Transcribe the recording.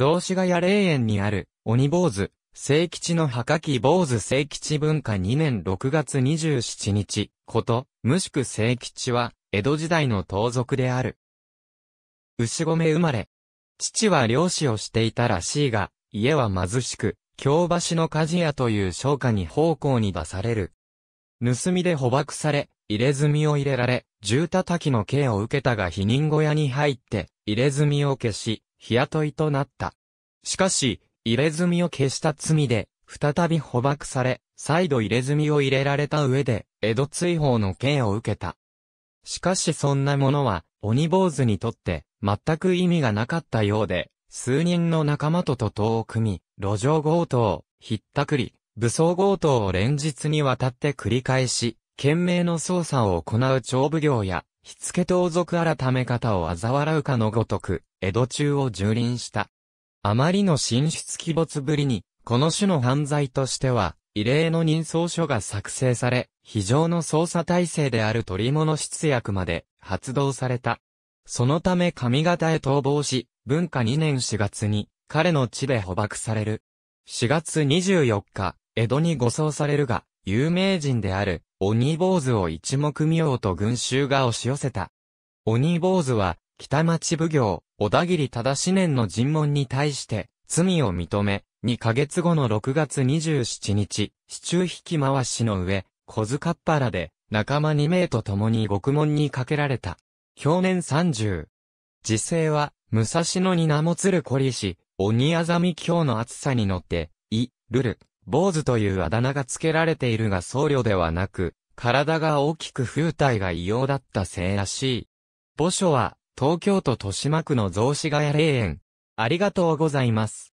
雑誌ヶ谷霊園にある、鬼坊主、聖吉の墓木坊主聖吉文化2年6月27日、こと、無宿聖吉は、江戸時代の盗賊である。牛込生まれ。父は漁師をしていたらしいが、家は貧しく、京橋の鍛冶屋という商家に奉公に出される。盗みで捕獲され、入れ墨を入れられ、銃叩きの刑を受けたが否認小屋に入って、入れ墨を消し、日雇いとなった。しかし、入れ墨を消した罪で、再び捕獲され、再度入れ墨を入れられた上で、江戸追放の刑を受けた。しかしそんなものは、鬼坊主にとって、全く意味がなかったようで、数人の仲間と徒党を組み、路上強盗、ひったくり、武装強盗を連日にわたって繰り返し、懸命の捜査を行う長奉行や、火付盗賊改め方を嘲笑うかのごとく、江戸中を蹂躙した。あまりの神出鬼没ぶりに、この種の犯罪としては、異例の認証書が作成され、非常の捜査体制である取り物出役まで発動された。そのため上方へ逃亡し、文化2年4月に彼の地で捕獲される。4月24日、江戸に護送されるが、有名人である、鬼坊主を一目見ようと群衆が押し寄せた。鬼坊主は、北町奉行、小田切忠年の尋問に対して、罪を認め、2ヶ月後の6月27日、市中引き回しの上、小塚っ腹で、仲間2名と共に獄門にかけられた。表面30。時勢は、武蔵野に名もつる懲りし、鬼あざみ京の暑さに乗って、い、るる。坊主というあだ名が付けられているが僧侶ではなく、体が大きく風体が異様だったせいらしい。墓所は、東京都豊島区の雑司ヶ谷霊園。ありがとうございます。